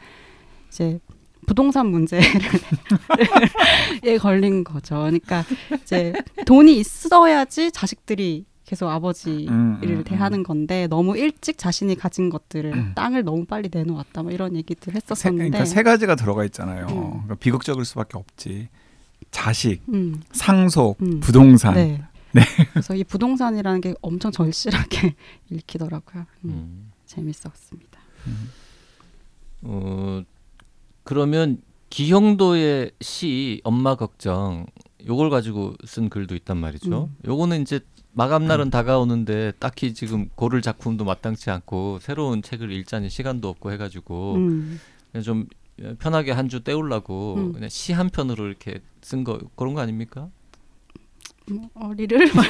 이제 부동산 문제에 [LAUGHS] 걸린 거죠. 그러니까 이제 돈이 있어야지 자식들이 계속 아버지를 음, 음, 음, 대하는 건데 너무 일찍 자신이 가진 것들을 음. 땅을 너무 빨리 내놓았다 뭐 이런 얘기들 했었었는데 세, 그러니까 세 가지가 들어가 있잖아요. 음. 그러니까 비극적일 수밖에 없지. 자식, 음. 상속, 부동산. 네. 네. 그래서 이 부동산이라는 게 엄청 절실하게 [LAUGHS] 읽히더라고요. 재밌었습니다. 어, 그러면 기형도의 시 엄마 걱정 요걸 가지고 쓴 글도 있단 말이죠. 음. 요거는 이제 마감날은 음. 다가오는데 딱히 지금 고를 작품도 마땅치 않고 새로운 책을 읽자니 시간도 없고 해가지고 음. 그냥 좀 편하게 한 주 때우려고 음. 그냥 시 한 편으로 이렇게 쓴 거 그런 거 아닙니까? 뭐 어리를 말.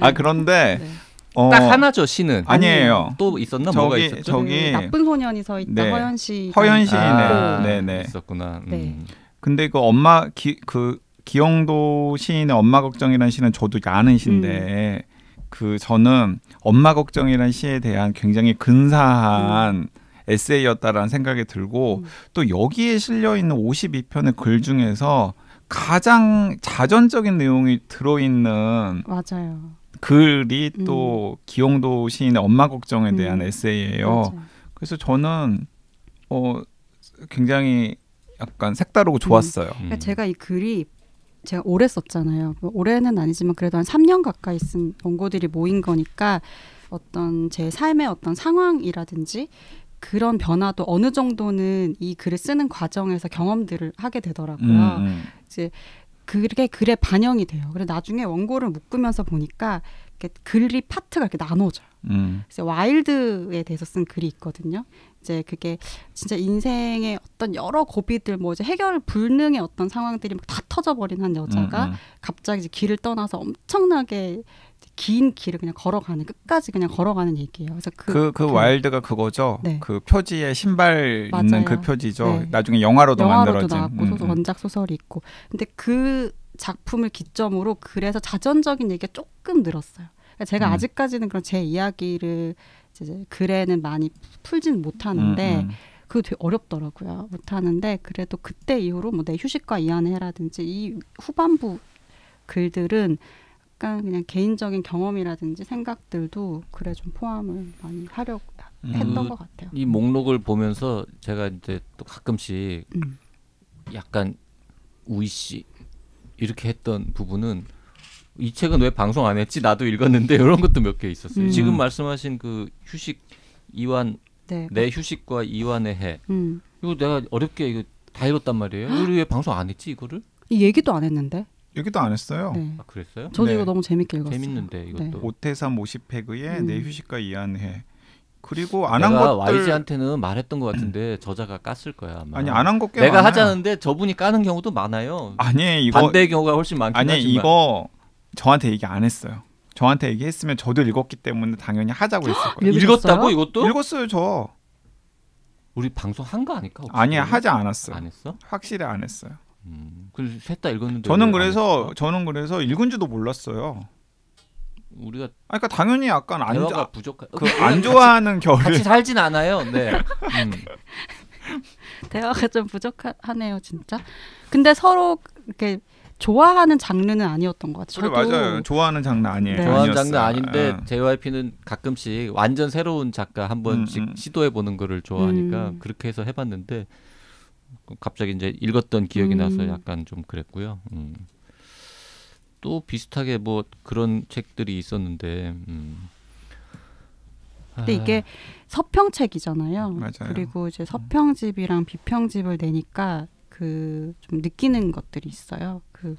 [LAUGHS] 아 그런데 네. 어, 딱 하나죠 시는 아니에요. 음, 또 있었나 저기, 뭐가 있었죠? 저기 음, 나쁜 소년이 서 있다 네. 허연 시 허연 시네 아, 네네 아, 네. 있었구나. 음. 네. 근데 그 엄마 기, 그 기영도 시인의 엄마 걱정이라는 시는 저도 아는 시인데 음. 그 저는 엄마 걱정이라는 시에 대한 굉장히 근사한 음. 에세이였다라는 생각이 들고 음. 또 여기에 실려 있는 52편의 글 중에서 가장 자전적인 내용이 들어 있는 맞아요. 글이 음. 또 기용도 시인의 엄마 걱정에 음. 대한 음. 에세이예요. 맞아. 그래서 저는 어 굉장히 약간 색다르고 음. 좋았어요. 그러니까 음. 그러니까 제가 이 글이 제가 오래 썼잖아요. 뭐 올해는 아니지만 그래도 한 3년 가까이 쓴 원고들이 모인 거니까 어떤 제 삶의 어떤 상황이라든지 그런 변화도 어느 정도는 이 글을 쓰는 과정에서 경험들을 하게 되더라고요. 음, 이제 그게 글에 반영이 돼요. 그래 나중에 원고를 묶으면서 보니까 글이 파트가 이렇게 나눠져요. 음. 그래서 와일드에 대해서 쓴 글이 있거든요. 이제 그게 진짜 인생의 어떤 여러 고비들 뭐 이제 해결 불능의 어떤 상황들이 다 터져버린 한 여자가 음, 음. 갑자기 이제 길을 떠나서 엄청나게 긴 길을 그냥 걸어가는 끝까지 그냥 걸어가는 얘기예요. 그래서 그그 그, 그, 그 와일드가 그거죠. 네. 그 표지에 신발 맞아요. 있는 그 표지죠. 네. 나중에 영화로도, 영화로도 만들어진. 나왔고 소설, 음, 음. 원작 소설이 있고. 근데 그 작품을 기점으로 그래서 자전적인 얘기가 조금 늘었어요. 그러니까 제가 음. 아직까지는 그런 제 이야기를 이제 글에는 많이 풀지 못하는데 음, 그 되게 어렵더라고요. 못하는데 그래도 그때 이후로 뭐 내 휴식과 이안해라든지 이 후반부 글들은 약간 그냥 개인적인 경험이라든지 생각들도 그래 좀 포함을 많이 하려 고 음. 했던 음, 것 같아요. 이 목록을 보면서 제가 이제 또 가끔씩 음. 약간 우이 씨 이렇게 했던 부분은 이 책은 왜 방송 안 했지? 나도 읽었는데 [LAUGHS] 이런 것도 몇 개 있었어요. 음. 지금 말씀하신 그 휴식 이완 네. 내 휴식과 이완의 해 음. 이거 내가 어렵게 이거 다 읽었단 말이에요. 우리 왜 방송 안 했지 이거를? 이 얘기도 안 했는데. 여기도안 했어요. 네. 아, 그랬어요? 저도 네. 이거 너무 재밌게 읽었어요. 재밌는데 이것도. 네. 오태삼 50회그의 음. 내 휴식과 이한해. 그리고 안 한 것들 YG한테는 말했던 것 같은데 저자가 깠을 거야 아마. 아니 안 한것꽤 내가 많아요. 하자는데 저분이 까는 경우도 많아요. 아니 이거 반대 경우가 훨씬 많긴 아니 하지만. 이거 저한테 얘기 안 했어요. 저한테 얘기했으면 저도 읽었기 때문에 당연히 하자고 했을 거예요. [GASPS] 읽었다고 이것도? 읽었어요 저. 우리 방송 한 거 아닐까? 아니 하지 않았어요. 안 했어? 확실히 안 했어요. 음, 그래서 셋다 읽었는데 저는 그래서 저는 그래서 읽은지도 몰랐어요. 우리가 아 그러니까 당연히 약간 안 자, 부족한 그안 그 좋아하는 같이, 결을 같이 살진 않아요. 네. 음. [LAUGHS] 대화가 좀 부족하네요, 진짜. 근데 서로 이렇게 좋아하는 장르는 아니었던 것 같아요. 그래, 맞아요. 좋아하는 장르 아니에요. 네. 좋아하는 장르 아닌데 아. 네. JYP는 가끔씩 완전 새로운 작가 한 번씩 음, 음. 시도해 보는 거를 좋아하니까 음. 그렇게 해서 해봤는데 갑자기 이제 읽었던 기억이 음. 나서 약간 좀 그랬고요. 음. 또 비슷하게 뭐 그런 책들이 있었는데. 음. 근데 이게 아. 서평책이잖아요. 맞아요. 그리고 이제 음. 서평집이랑 비평집을 내니까 그 좀 느끼는 것들이 있어요. 그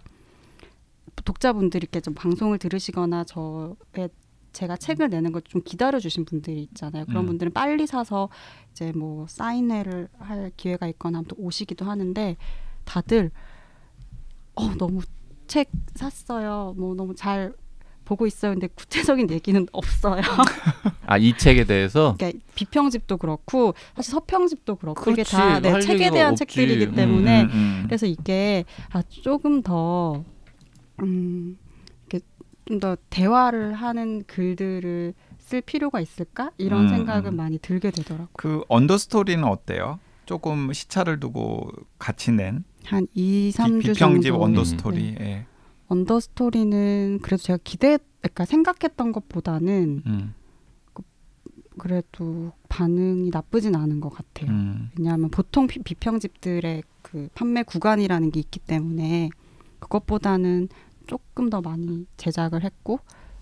독자분들께 좀 방송을 들으시거나 저의 제가 책을 내는 걸 좀 기다려 주신 분들이 있잖아요. 그런 음. 분들은 빨리 사서 이제 뭐 사인회를 할 기회가 있거나 또 오시기도 하는데 다들 어 너무 책 샀어요. 뭐 너무 잘 보고 있어요. 근데 구체적인 얘기는 없어요. [LAUGHS] 아이 책에 대해서 그러니까 비평집도 그렇고 사실 서평집도 그렇고 그렇지, 이게 다 네, 책에 대한 없지. 책들이기 음, 때문에 음, 음, 그래서 이게 아, 조금 더 음, 좀더 대화를 하는 글들을 쓸 필요가 있을까 이런 음. 생각은 음. 많이 들게 되더라고요. 그 언더스토리는 어때요? 조금 시차를 두고 같이 낸한 2, 3주 비평집 언더스토리. 네. 네. 예. 언더스토리는 그래도 제가 기대 그러니까 생각했던 것보다는 음. 그 그래도 반응이 나쁘진 않은 것 같아요. 음. 왜냐하면 보통 비, 평집들의그 판매 구간이라는 게 있기 때문에 그것보다는 조금 더 많이 제작을 했고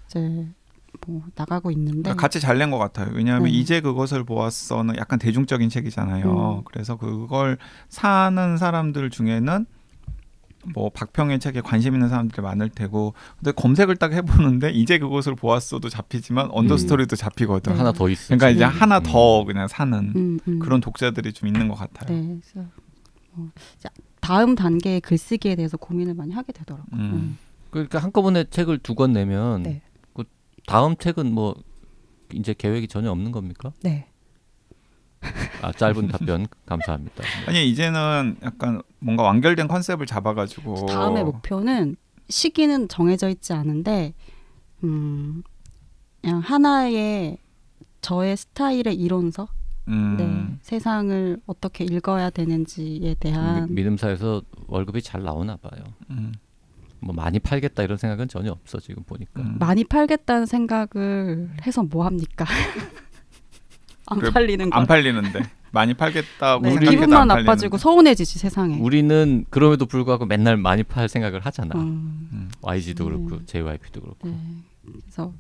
이제 뭐 나가고 있는데 그러니까 같이 잘 낸 것 같아요. 왜냐하면 네. 이제 그것을 보았어는 약간 대중적인 책이잖아요. 음. 그래서 그걸 사는 사람들 중에는 뭐 박평의 책에 관심 있는 사람들이 많을 테고 근데 검색을 딱 해보는데 이제 그것을 보았어도 잡히지만 언더스토리도 음. 잡히거든 네. 하나 더 있어 그러니까 이제 음. 하나 더 음. 그냥 사는 음, 음, 그런 독자들이 좀 있는 것 같아요 네. 그래서 어, 다음 단계의 글쓰기에 대해서 고민을 많이 하게 되더라고요 음. 그러니까 한꺼번에 책을 두 권 내면 네. 그 다음 책은 뭐 이제 계획이 전혀 없는 겁니까? 네. 아 짧은 답변 [LAUGHS] 감사합니다. 네. 아니 이제는 약간 뭔가 완결된 컨셉을 잡아가지고 다음의 목표는 시기는 정해져 있지 않은데 음 그냥 하나의 저의 스타일의 이론서 음. 네, 세상을 어떻게 읽어야 되는지에 대한 믿음사에서 월급이 잘 나오나 봐요. 음. 뭐 많이 팔겠다 이런 생각은 전혀 없어 지금 보니까. 음. 많이 팔겠다는 생각을 해서 뭐 합니까? [LAUGHS] 안 그래, 팔리는 거. 안 팔리는데. 많이 팔겠다고 네, 기분만 나빠지고 서운해지지 세상에. 우리는 그럼에도 불구하고 맨날 많이 팔 생각을 하잖아. 음. 음. YG도 네. 그렇고 JYP도 그렇고. 네. 그래서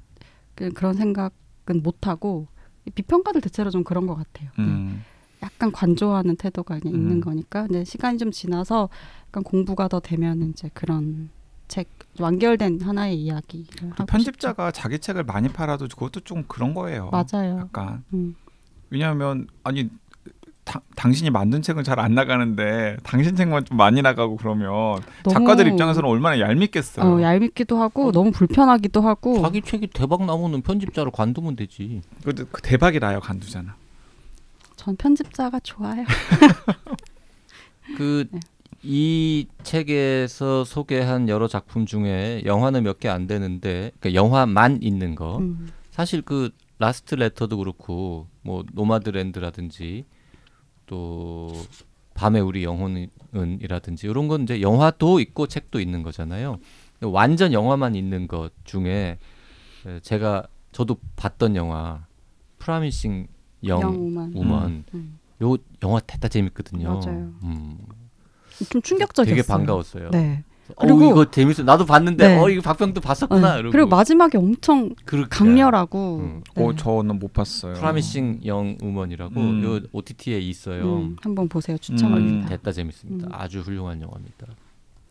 그 그런 생각은 못 하고 비평가들 대체로 좀 그런 것 같아요. 음. 그 약간 관조하는 태도가 그냥 있는 음. 거니까. 근데 시간이 좀 지나서 약간 공부가 더 되면 이제 그런 책 완결된 하나의 이야기. 편집자가 싶죠. 자기 책을 많이 팔아도 그것도 좀 그런 거예요. 맞아요. 약간 음. 왜냐하면 아니 다, 당신이 만든 책은 잘 안 나가는데 당신 책만 좀 많이 나가고 그러면 작가들 입장에서는 얼마나 얄밉겠어요. 어, 얄밉기도 하고 어. 너무 불편하기도 하고 자기 책이 대박 나오면 편집자로 관두면 되지. 근그 대박이 나요 관두잖아. 전 편집자가 좋아요. [LAUGHS] 그 네. 이 책에서 소개한 여러 작품 중에 영화는 몇 개 안 되는데 그러니까 영화만 있는 거 음. 사실 그 라스트 레터도 그렇고 뭐 노마드랜드라든지 또 밤에 우리 영혼은이라든지 이런 건 이제 영화도 있고 책도 있는 거잖아요. 완전 영화만 있는 것 중에 제가 저도 봤던 영화 프라미싱 영, 우먼 음. 요 영화 대다 재밌거든요. 맞아요. 음. 좀 충격적이었어요. 되게 반가웠어요. 네. 어, 그리고 어, 이거 재밌어. 나도 봤는데 네. 어 이거 박병도 봤었구나. 네. 그리고 마지막에 엄청 그렇게. 강렬하고. 음. 네. 어 저는 못 봤어요. 프라미싱 영 음원이라고 음. 요 OTT에 있어요. 음, 한번 보세요. 음. 추천합니다. 아, 됐다 재밌습니다. 음. 아주 훌륭한 영화입니다.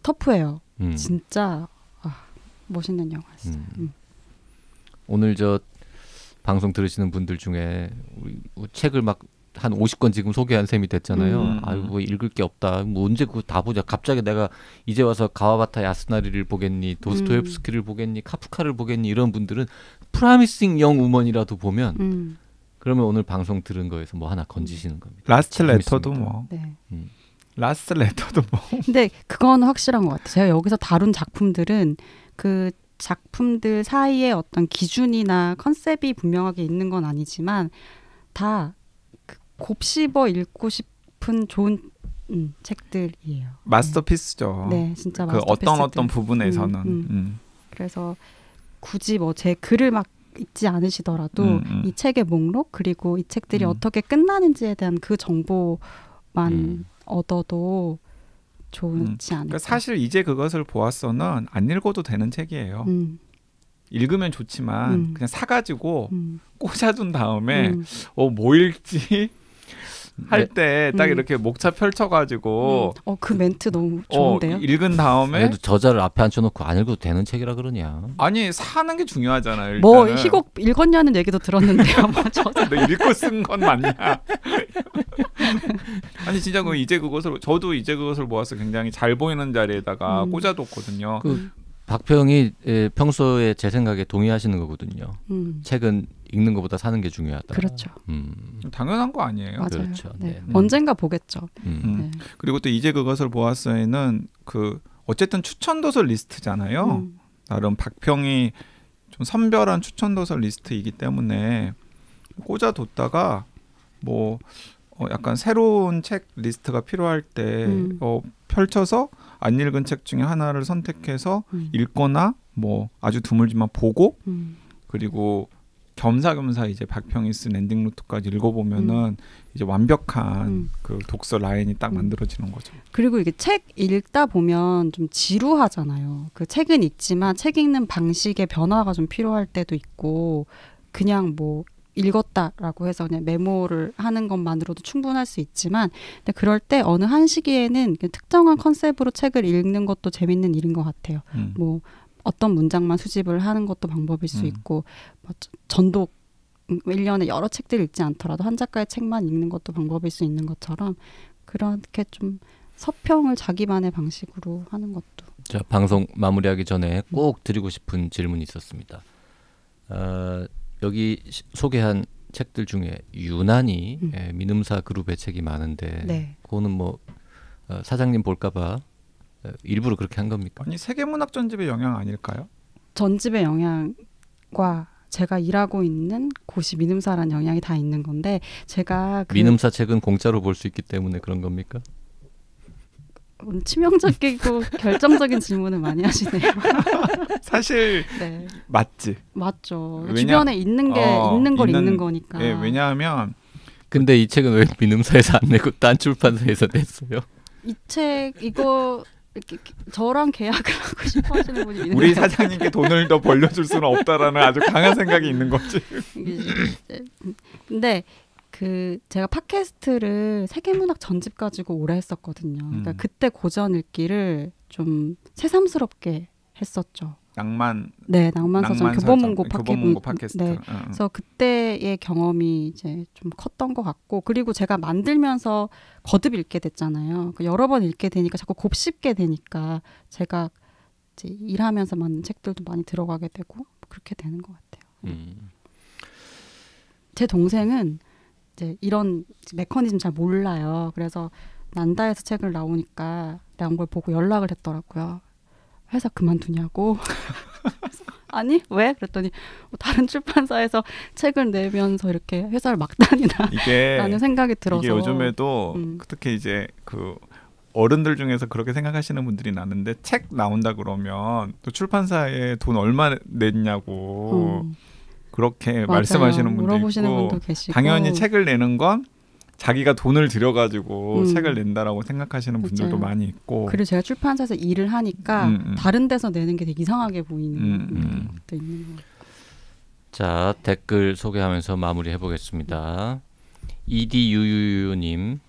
터프해요. 음. 진짜 아, 멋있는 영화였어요. 오늘 저 방송 들으시는 분들 중에 우리 책을 막한 50권 지금 소개한 셈이 됐잖아요. 음. 아유, 뭐 읽을 게 없다. 뭐 언제 그거 다 보자. 갑자기 내가 이제 와서 가와바타 야스나리를 보겠니, 도스토옙스키를 음. 보겠니, 카프카를 보겠니 이런 분들은 프라미싱 영 우먼이라도 보면 음. 그러면 오늘 방송 들은 거에서 뭐 하나 건지시는 겁니다. 라스트 레터도 뭐. 음. 네. 라스트 레터도 뭐. [LAUGHS] 근데 그건 확실한 것 같아요. 제가 여기서 다룬 작품들은 그 작품들 사이에 어떤 기준이나 컨셉이 분명하게 있는 건 아니지만 다 곱씹어 읽고 싶은 좋은 음, 책들이에요. 마스터피스죠. 음. 네, 진짜 그 마스터피스들. 어떤 어떤 부분에서는. 음, 음. 음. 그래서 굳이 뭐 제 글을 막 읽지 않으시더라도 음, 이 책의 목록 그리고 이 책들이 어떻게 끝나는지에 대한 그 정보만 얻어도 좋지 그러니까 않을까. 그러니까 사실 이제 그것을 보았어는 안 읽어도 되는 책이에요. 읽으면 좋지만 그냥 사가지고 [LAUGHS] 꽂아둔 다음에 어뭐 읽지 할 네. 때딱 음. 이렇게 목차 펼쳐가지고 음. 어그 멘트 너무 어, 좋은데요. 어, 읽은 다음에 그래도 저자를 앞에 앉혀놓고 안 읽어도 되는 책이라 그러냐. 아니 사는 게 중요하잖아요. 뭐 일단은. 뭐 희곡 읽었냐는 얘기도 들었는데요. 맞아. 너 읽고 쓴 건 맞냐? [LAUGHS] 아니 진짜 그 이제 그것을 저도 이제 그것을 모아서 굉장히 잘 보이는 자리에다가 음. 꽂아뒀거든요. 그 박평이 예, 평소에 제 생각에 동의하시는 거거든요. 음. 책은 읽는 것보다 사는 게 중요하다. 그렇죠. 음. 당연한 거 아니에요. 맞아요. 그렇죠. 네. 네. 네. 언젠가 보겠죠. 음. 네. 음. 그리고 또 이제 그것을 보았어에는 그 어쨌든 추천 도서 리스트잖아요. 음. 나름 박평이 좀 선별한 추천 도서 리스트이기 때문에 꽂아뒀다가 뭐 어, 약간 새로운 책 리스트가 필요할 때어 음. 펼쳐서 안 읽은 책 중에 하나를 선택해서 음. 읽거나 뭐 아주 드물지만 보고 음. 그리고 겸사겸사 이제 박평이 쓴 엔딩 루트까지 읽어보면은 음. 이제 완벽한 음. 그 독서 라인이 딱 음. 만들어지는 거죠. 그리고 이게 책 읽다 보면 좀 지루하잖아요. 그 책은 읽지만 책 읽는 방식의 변화가 좀 필요할 때도 있고 그냥 뭐 읽었다라고 해서 그냥 메모를 하는 것만으로도 충분할 수 있지만 근데 그럴 때 어느 한 시기에는 특정한 컨셉으로 책을 읽는 것도 재밌는 일인 것 같아요. 음. 뭐 어떤 문장만 수집을 하는 것도 방법일 수 음. 있고 뭐 전독 음, 일년에 여러 책들 읽지 않더라도 한 작가의 책만 읽는 것도 방법일 수 있는 것처럼 그렇게 좀 서평을 자기만의 방식으로 하는 것도. 자 방송 마무리하기 전에 음. 꼭 드리고 싶은 질문이 있었습니다. 어, 여기 소개한 책들 중에 유난히 음. 예, 민음사 그룹의 책이 많은데 네. 그거는 뭐 어, 사장님 볼까봐 어, 일부러 그렇게 한 겁니까? 아니 세계문학 전집의 영향 아닐까요? 전집의 영향과 제가 일하고 있는 고시 민음사란 영향이 다 있는 건데 제가 그 민음사 책은 공짜로 볼 수 있기 때문에 그런 겁니까? 음, 치명적이고 [LAUGHS] 결정적인 질문을 많이 하시네요. [LAUGHS] 사실 네. 맞지. 맞죠. 왜냐, 주변에 있는 게 어, 있는 걸 있는, 있는 거니까. 예, 왜냐하면 근데 이 책은 왜 민음사에서 안 내고 딴 출판사에서 냈어요? 이 책 이거 저랑 계약을 [LAUGHS] 하고 싶어 하시는 분이 있는데 우리 사장님께 돈을 더 벌려줄 수는 없다라는 아주 강한 생각이 있는 거지. 근데 그 제가 팟캐스트를 세계문학 전집 가지고 오래 했었거든요. 그러니까 음. 그때 고전 읽기를 좀 새삼스럽게 했었죠. 낭만 네 낭만 서점 교보문고 네, 음, 팟캐스트 네. 음. 그래서 그때의 경험이 이제 좀 컸던 것 같고 그리고 제가 만들면서 거듭 읽게 됐잖아요 그러니까 여러 번 읽게 되니까 자꾸 곱씹게 되니까 제가 이제 일하면서 만든 책들도 많이 들어가게 되고 그렇게 되는 것 같아요 음. 제 동생은 이제 네, 이런 메커니즘 잘 몰라요. 그래서 난다에서 책을 나오니까 나온 걸 보고 연락을 했더라고요. 회사 그만두냐고. [LAUGHS] 아니 왜? 그랬더니 뭐 다른 출판사에서 책을 내면서 이렇게 회사를 막 다니나라는 생각이 들어서 이게 요즘에도 음. 특히 이제 그 어른들 중에서 그렇게 생각하시는 분들이 많은데 책 나온다 그러면 또 출판사에 돈 얼마 냈냐고 음. 그렇게 맞아요. 말씀하시는 분도 있고 당연히 책을 내는 건 자기가 돈을 들여가지고 음. 책을 낸다라고 생각하시는 분들도 많이 있고 그리고 제가 출판사에서 일을 하니까 음, 음. 다른 데서 내는 게 되게 이상하게 보이는 것도 음, 음. 있는 것 같아요. 자 댓글 소개하면서 마무리 해보겠습니다. 이디유유유님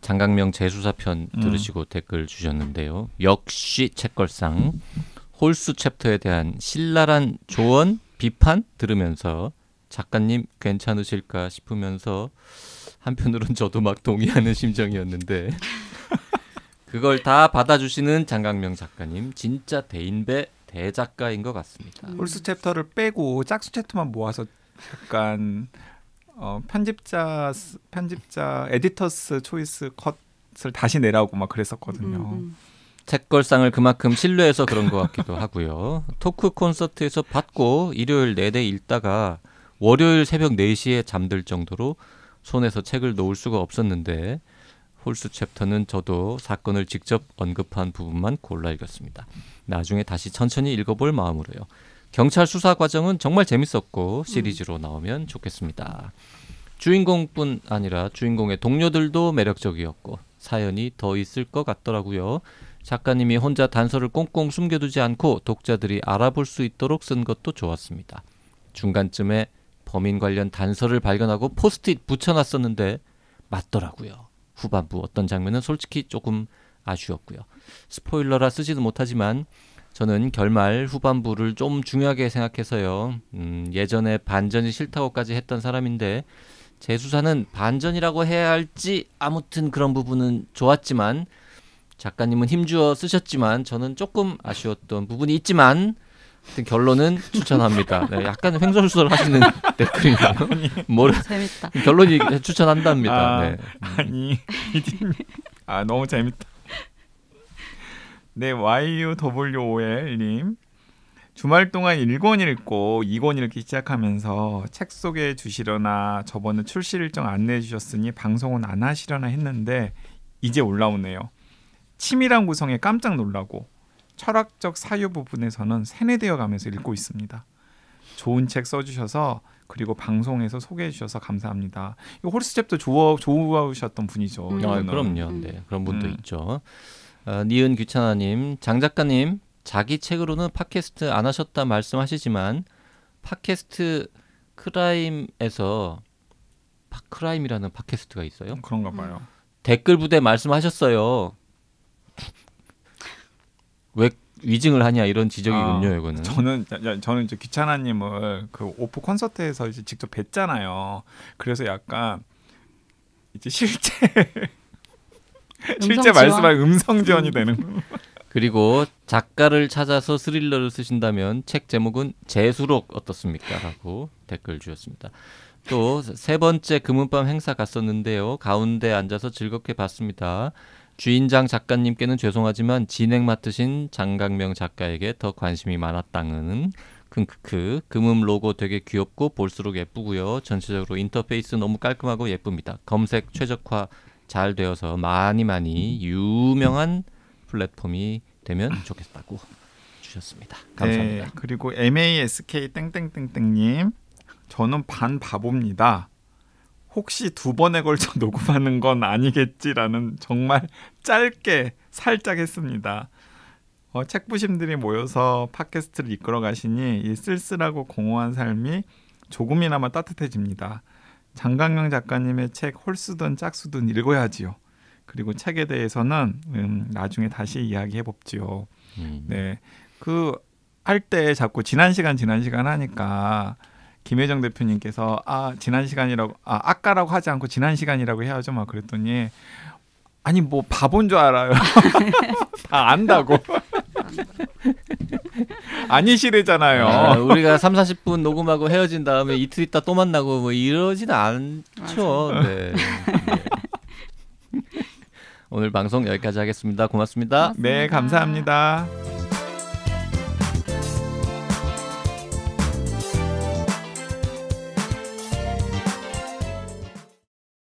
장강명 재수사편 음. 들으시고 댓글 주셨는데요. 역시 책걸상 홀수 챕터에 대한 신랄한 조언 비판 들으면서 작가님 괜찮으실까 싶으면서 한편으론 저도 막 동의하는 심정이었는데 [LAUGHS] 그걸 다 받아주시는 장강명 작가님 진짜 대인배 대작가인 것 같습니다. 음. 홀스 챕터를 빼고 짝수 챕터만 모아서 약간 어, 편집자 편집자 에디터스 초이스 컷을 다시 내라고 막 그랬었거든요. 음. 음. 책걸상을 그만큼 신뢰해서 그런 것 같기도 하고요. 토크 콘서트에서 받고 일요일 내내 네 읽다가 월요일 새벽 4시에 잠들 정도로 손에서 책을 놓을 수가 없었는데 홀수 챕터는 저도 사건을 직접 언급한 부분만 골라 읽었습니다. 나중에 다시 천천히 읽어볼 마음으로요. 경찰 수사 과정은 정말 재밌었고 시리즈로 나오면 좋겠습니다. 주인공뿐 아니라 주인공의 동료들도 매력적이었고 사연이 더 있을 것 같더라고요. 작가님이 혼자 단서를 꽁꽁 숨겨두지 않고 독자들이 알아볼 수 있도록 쓴 것도 좋았습니다. 중간쯤에 범인 관련 단서를 발견하고 포스트잇 붙여놨었는데 맞더라고요. 후반부 어떤 장면은 솔직히 조금 아쉬웠고요. 스포일러라 쓰지도 못하지만 저는 결말 후반부를 좀 중요하게 생각해서요. 음, 예전에 반전이 싫다고까지 했던 사람인데 재수사는 반전이라고 해야 할지 아무튼 그런 부분은 좋았지만 작가님은 힘주어 쓰셨지만 저는 조금 아쉬웠던 부분이 있지만 결론은 추천합니다. 네, 약간 횡설수설 하시는 [LAUGHS] 댓글인가요? 뭐를 재밌다. 결론이 추천한답니다. 아, 네. 아니 아 너무 재밌다. 네 YUWOL님 주말 동안 1권 읽고 2권 읽기 시작하면서 책 소개해 주시려나 저번에 출시 일정 안내해 주셨으니 방송은 안 하시려나 했는데 이제 올라오네요. 치밀한 구성에 깜짝 놀라고 철학적 사유 부분에서는 세뇌되어 가면서 읽고 있습니다. 좋은 책 써주셔서 그리고 방송에서 소개해 주셔서 감사합니다. 이 홀스텝도 좋아 좋아하셨던 분이죠. 음. 아, 그럼요. 네, 음. 그런 분도 음. 있죠. 어, 니은 귀찮아님, 장 작가님 자기 책으로는 팟캐스트 안 하셨다 말씀하시지만 팟캐스트 크라임에서 팟크라임이라는 팟캐스트가 있어요. 그런가 봐요. 댓글 부대 말씀하셨어요. 왜 위증을 하냐 이런 지적이군요, 아, 이거는. 저는 저는 이제 귀찮아님을 그 오프 콘서트에서 이제 직접 뵀잖아요. 그래서 약간 이제 실제 [LAUGHS] 실제 말씀한 음성 지원이 되는 [LAUGHS] 그리고 작가를 찾아서 스릴러를 쓰신다면 책 제목은 재수록 어떻습니까?라고 댓글 주셨습니다. 또 세 번째 금은밤 행사 갔었는데요. 가운데 앉아서 즐겁게 봤습니다. 주인장 작가님께는 죄송하지만 진행 맡으신 장강명 작가에게 더 관심이 많았다는 크크크 금음 로고 되게 귀엽고 볼수록 예쁘고요. 전체적으로 인터페이스 너무 깔끔하고 예쁩니다. 검색 최적화 잘 되어서 많이 많이 유명한 플랫폼이 되면 좋겠다고 주셨습니다. 네, 감사합니다. 네, 그리고 MASK 땡땡땡땡님 저는 반 바보입니다. 혹시 두 번에 걸쳐 [LAUGHS] 녹음하는 건 아니겠지라는 정말 짧게 살짝 했습니다. 어, 책부심들이 모여서 팟캐스트를 이끌어 가시니 이 쓸쓸하고 공허한 삶이 조금이나마 따뜻해집니다. 장강경 작가님의 책 홀수든 짝수든 읽어야지요. 그리고 책에 대해서는 음, 나중에 다시 이야기해 봅지요. 음. 네, 그 할 때 자꾸 지난 시간 지난 시간 하니까 김혜정 대표님께서 아 지난 시간이라고 아 아까라고 하지 않고 지난 시간이라고 해야죠 막 그랬더니 아니 뭐 바본 줄 알아요 [LAUGHS] 다 안다고 아니시래잖아요 [LAUGHS] 아, 네, 우리가 3, 40분 녹음하고 헤어진 다음에 이틀 있다 또 만나고 뭐 이러진 않죠 네. 네. 오늘 방송 여기까지 하겠습니다 고맙습니다, 고맙습니다. 네 감사합니다.